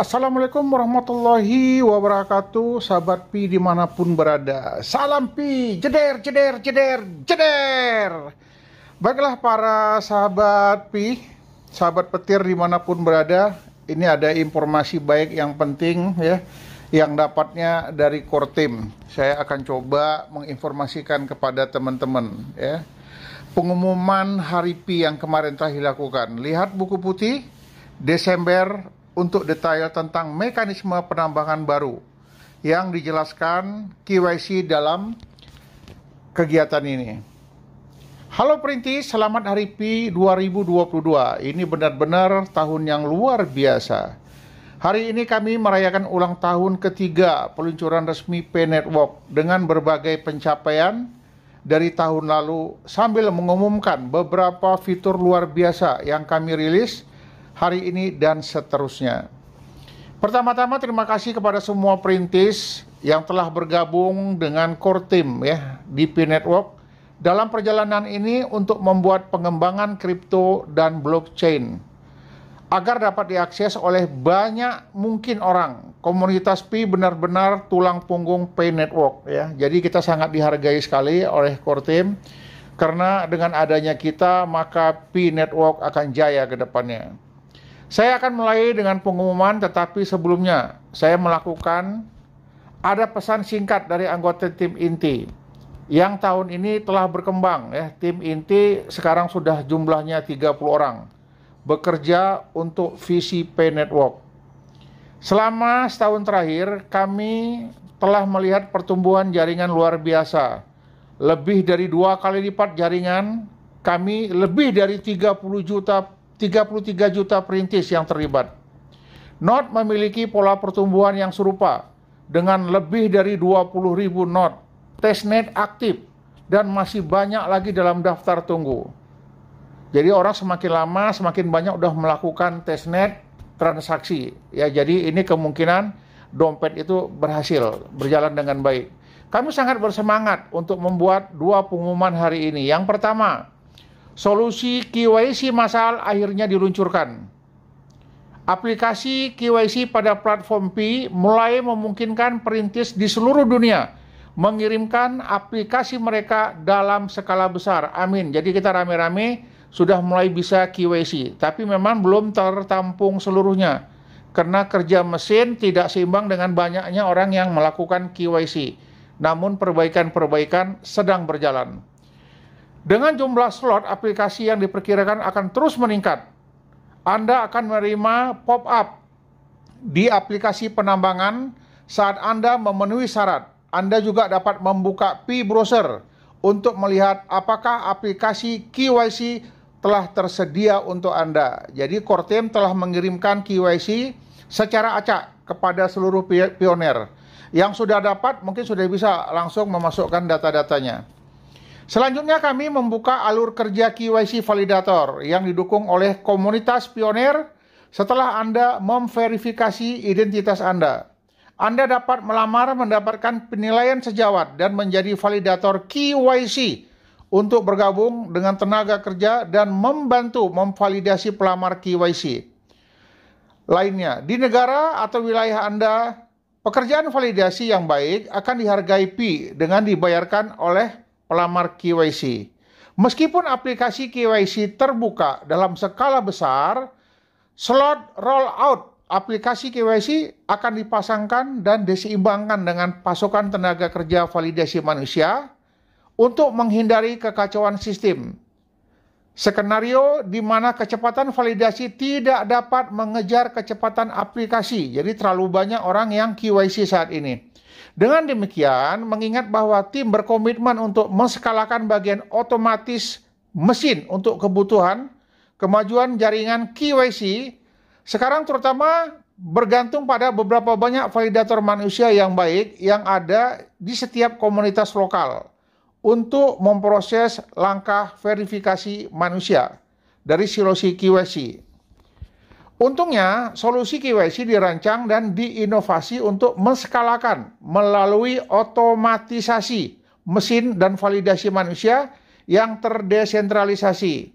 Assalamualaikum warahmatullahi wabarakatuh Sahabat Pi dimanapun berada Salam Pi Jeder, jeder, jeder, jeder Baiklah para sahabat Pi Sahabat petir dimanapun berada Ini ada informasi baik yang penting ya Yang dapatnya dari core team Saya akan coba menginformasikan kepada teman-teman ya Pengumuman hari Pi yang kemarin telah dilakukan Lihat buku putih Desember untuk detail tentang mekanisme penambangan baru yang dijelaskan KYC dalam kegiatan ini. Halo Perintis, selamat hari P 2022. Ini benar-benar tahun yang luar biasa. Hari ini kami merayakan ulang tahun ketiga peluncuran resmi P Network dengan berbagai pencapaian dari tahun lalu sambil mengumumkan beberapa fitur luar biasa yang kami rilis hari ini dan seterusnya. Pertama-tama terima kasih kepada semua perintis yang telah bergabung dengan core team ya di P Network dalam perjalanan ini untuk membuat pengembangan kripto dan blockchain agar dapat diakses oleh banyak mungkin orang. Komunitas P benar-benar tulang punggung P Network ya. Jadi kita sangat dihargai sekali oleh core team karena dengan adanya kita maka P Network akan jaya ke depannya. Saya akan mulai dengan pengumuman, tetapi sebelumnya saya melakukan ada pesan singkat dari anggota tim inti yang tahun ini telah berkembang ya. Tim inti sekarang sudah jumlahnya 30 orang bekerja untuk visi pay Network. Selama setahun terakhir kami telah melihat pertumbuhan jaringan luar biasa. Lebih dari dua kali lipat jaringan, kami lebih dari 30 juta 33 juta perintis yang terlibat. Not memiliki pola pertumbuhan yang serupa dengan lebih dari 20 ribu not testnet aktif dan masih banyak lagi dalam daftar tunggu. Jadi orang semakin lama semakin banyak udah melakukan testnet transaksi. Ya, jadi ini kemungkinan dompet itu berhasil berjalan dengan baik. Kami sangat bersemangat untuk membuat dua pengumuman hari ini. Yang pertama, Solusi KYC masal akhirnya diluncurkan. Aplikasi KYC pada platform P mulai memungkinkan perintis di seluruh dunia mengirimkan aplikasi mereka dalam skala besar. Amin. Jadi kita rame-rame sudah mulai bisa KYC, tapi memang belum tertampung seluruhnya karena kerja mesin tidak seimbang dengan banyaknya orang yang melakukan KYC. Namun perbaikan-perbaikan sedang berjalan. Dengan jumlah slot aplikasi yang diperkirakan akan terus meningkat, Anda akan menerima pop-up di aplikasi penambangan saat Anda memenuhi syarat. Anda juga dapat membuka Pi browser untuk melihat apakah aplikasi KYC telah tersedia untuk Anda. Jadi Kortem telah mengirimkan KYC secara acak kepada seluruh pionir Yang sudah dapat mungkin sudah bisa langsung memasukkan data-datanya. Selanjutnya kami membuka alur kerja KYC Validator yang didukung oleh komunitas pioner setelah Anda memverifikasi identitas Anda. Anda dapat melamar mendapatkan penilaian sejawat dan menjadi validator KYC untuk bergabung dengan tenaga kerja dan membantu memvalidasi pelamar KYC lainnya. Di negara atau wilayah Anda, pekerjaan validasi yang baik akan dihargai P dengan dibayarkan oleh pelamar KYC. Meskipun aplikasi KYC terbuka dalam skala besar, slot rollout aplikasi KYC akan dipasangkan dan diseimbangkan dengan pasokan tenaga kerja validasi manusia untuk menghindari kekacauan sistem. Skenario di mana kecepatan validasi tidak dapat mengejar kecepatan aplikasi, jadi terlalu banyak orang yang KYC saat ini. Dengan demikian, mengingat bahwa tim berkomitmen untuk menskalakan bagian otomatis mesin untuk kebutuhan, kemajuan jaringan KYC, sekarang terutama bergantung pada beberapa banyak validator manusia yang baik yang ada di setiap komunitas lokal untuk memproses langkah verifikasi manusia dari silosi KYC. Untungnya, solusi KYC dirancang dan diinovasi untuk menskalakan melalui otomatisasi mesin dan validasi manusia yang terdesentralisasi.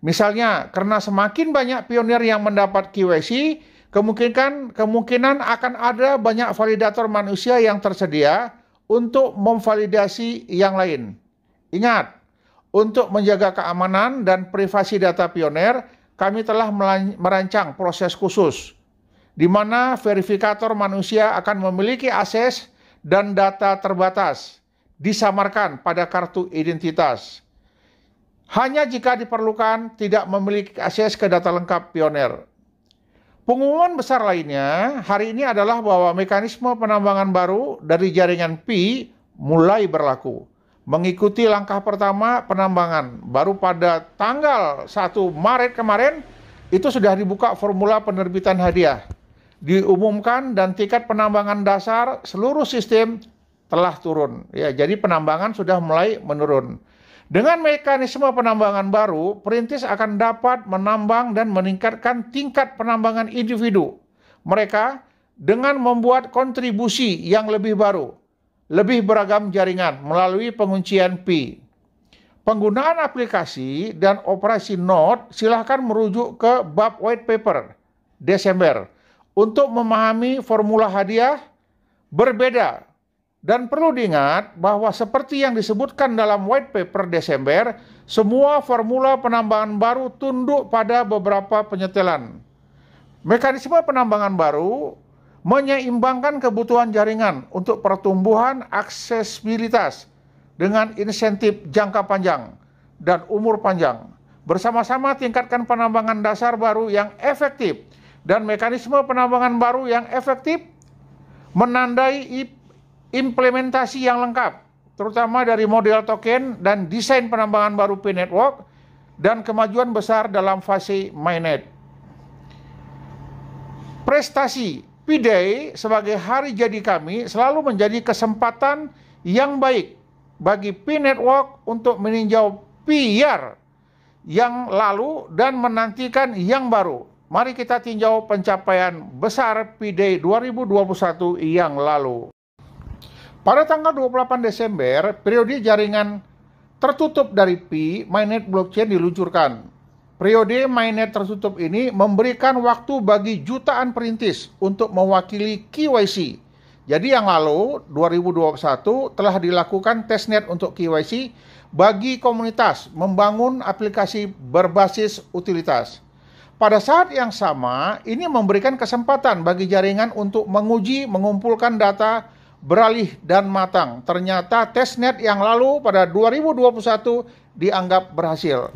Misalnya, karena semakin banyak pionir yang mendapat KYC, kemungkinan kemungkinan akan ada banyak validator manusia yang tersedia untuk memvalidasi yang lain. Ingat, untuk menjaga keamanan dan privasi data pionir kami telah merancang proses khusus di mana verifikator manusia akan memiliki akses dan data terbatas disamarkan pada kartu identitas. Hanya jika diperlukan tidak memiliki akses ke data lengkap pioner. Pengumuman besar lainnya hari ini adalah bahwa mekanisme penambangan baru dari jaringan P mulai berlaku mengikuti langkah pertama penambangan. Baru pada tanggal 1 Maret kemarin itu sudah dibuka formula penerbitan hadiah. Diumumkan dan tiket penambangan dasar seluruh sistem telah turun. Ya, jadi penambangan sudah mulai menurun. Dengan mekanisme penambangan baru, perintis akan dapat menambang dan meningkatkan tingkat penambangan individu mereka dengan membuat kontribusi yang lebih baru lebih beragam jaringan melalui penguncian P. Penggunaan aplikasi dan operasi node silahkan merujuk ke bab white paper Desember untuk memahami formula hadiah berbeda. Dan perlu diingat bahwa seperti yang disebutkan dalam white paper Desember, semua formula penambangan baru tunduk pada beberapa penyetelan. Mekanisme penambangan baru menyeimbangkan kebutuhan jaringan untuk pertumbuhan aksesibilitas dengan insentif jangka panjang dan umur panjang. Bersama-sama tingkatkan penambangan dasar baru yang efektif dan mekanisme penambangan baru yang efektif menandai implementasi yang lengkap, terutama dari model token dan desain penambangan baru P-Network dan kemajuan besar dalam fase mainnet. Prestasi Piday sebagai hari jadi kami selalu menjadi kesempatan yang baik bagi P-Network untuk meninjau PR yang lalu dan menantikan yang baru. Mari kita tinjau pencapaian besar p 2021 yang lalu. Pada tanggal 28 Desember, periode jaringan tertutup dari P, MyNet Blockchain diluncurkan Periode mainnet tertutup ini memberikan waktu bagi jutaan perintis untuk mewakili KYC. Jadi yang lalu 2021 telah dilakukan testnet untuk KYC bagi komunitas membangun aplikasi berbasis utilitas. Pada saat yang sama, ini memberikan kesempatan bagi jaringan untuk menguji, mengumpulkan data beralih dan matang. Ternyata testnet yang lalu pada 2021 dianggap berhasil.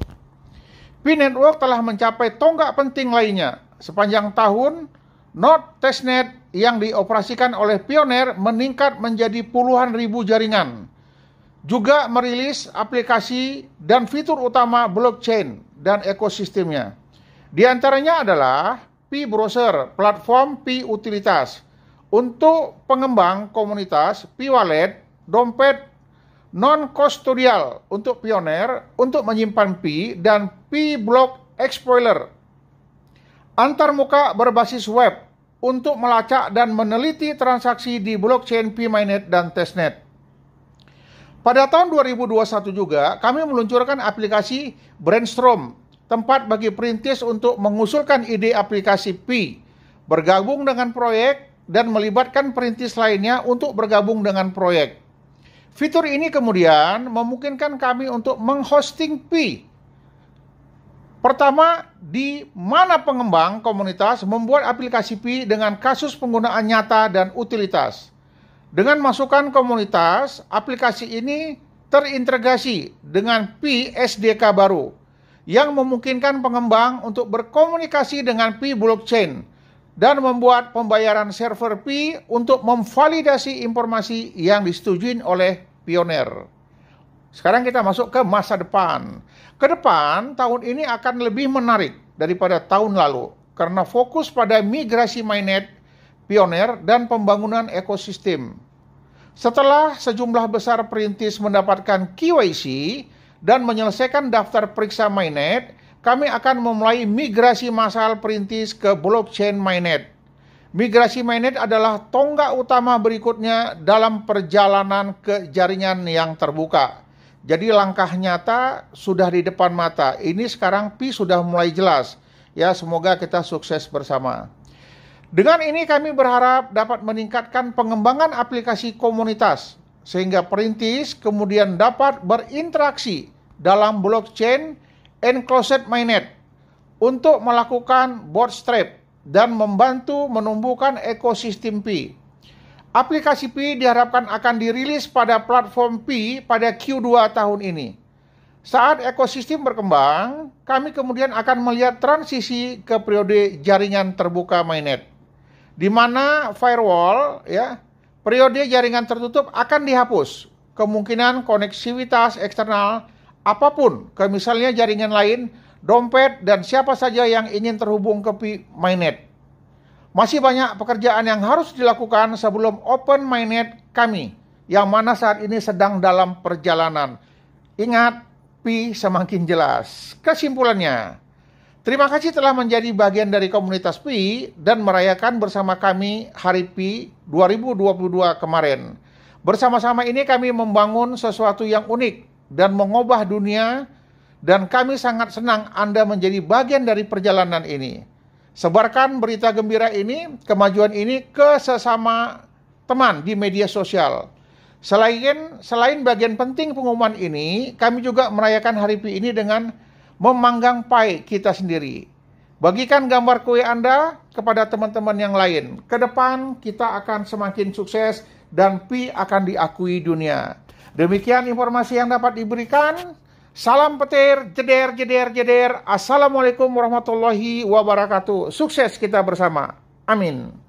P Network telah mencapai tonggak penting lainnya. Sepanjang tahun, node testnet yang dioperasikan oleh Pioneer meningkat menjadi puluhan ribu jaringan. Juga merilis aplikasi dan fitur utama blockchain dan ekosistemnya. Di antaranya adalah P-Browser, platform P-Utilitas. Untuk pengembang komunitas P-Wallet, dompet non-custodial untuk pioner untuk menyimpan P dan P block explorer. Antarmuka berbasis web untuk melacak dan meneliti transaksi di blockchain Mainnet dan testnet. Pada tahun 2021 juga, kami meluncurkan aplikasi Brainstorm, tempat bagi perintis untuk mengusulkan ide aplikasi P, bergabung dengan proyek, dan melibatkan perintis lainnya untuk bergabung dengan proyek. Fitur ini kemudian memungkinkan kami untuk menghosting Pi. Pertama, di mana pengembang komunitas membuat aplikasi Pi dengan kasus penggunaan nyata dan utilitas. Dengan masukan komunitas, aplikasi ini terintegrasi dengan Pi SDK baru yang memungkinkan pengembang untuk berkomunikasi dengan Pi blockchain dan membuat pembayaran server Pi untuk memvalidasi informasi yang disetujui oleh pioner. Sekarang kita masuk ke masa depan. Ke depan, tahun ini akan lebih menarik daripada tahun lalu karena fokus pada migrasi mainnet, pioner, dan pembangunan ekosistem. Setelah sejumlah besar perintis mendapatkan KYC dan menyelesaikan daftar periksa mainnet, kami akan memulai migrasi massal perintis ke blockchain mainnet. Migrasi Mainnet adalah tonggak utama berikutnya dalam perjalanan ke jaringan yang terbuka. Jadi langkah nyata sudah di depan mata. Ini sekarang Pi sudah mulai jelas. Ya, semoga kita sukses bersama. Dengan ini kami berharap dapat meningkatkan pengembangan aplikasi komunitas sehingga perintis kemudian dapat berinteraksi dalam blockchain enclosed mainnet untuk melakukan bootstrap dan membantu menumbuhkan ekosistem Pi. Aplikasi Pi diharapkan akan dirilis pada platform Pi pada Q2 tahun ini. Saat ekosistem berkembang, kami kemudian akan melihat transisi ke periode jaringan terbuka mainnet, di mana firewall, ya, periode jaringan tertutup akan dihapus. Kemungkinan koneksivitas eksternal apapun, ke misalnya jaringan lain, dompet, dan siapa saja yang ingin terhubung ke Pi MyNet. Masih banyak pekerjaan yang harus dilakukan sebelum Open MyNet kami, yang mana saat ini sedang dalam perjalanan. Ingat, Pi semakin jelas. Kesimpulannya, terima kasih telah menjadi bagian dari komunitas Pi dan merayakan bersama kami Hari Pi 2022 kemarin. Bersama-sama ini kami membangun sesuatu yang unik dan mengubah dunia dan kami sangat senang Anda menjadi bagian dari perjalanan ini. Sebarkan berita gembira ini, kemajuan ini ke sesama teman di media sosial. Selain selain bagian penting pengumuman ini, kami juga merayakan hari Pi ini dengan memanggang pai kita sendiri. Bagikan gambar kue Anda kepada teman-teman yang lain. Ke depan kita akan semakin sukses dan Pi akan diakui dunia. Demikian informasi yang dapat diberikan. Salam petir, jeder, jeder, jeder. Assalamualaikum warahmatullahi wabarakatuh. Sukses kita bersama. Amin.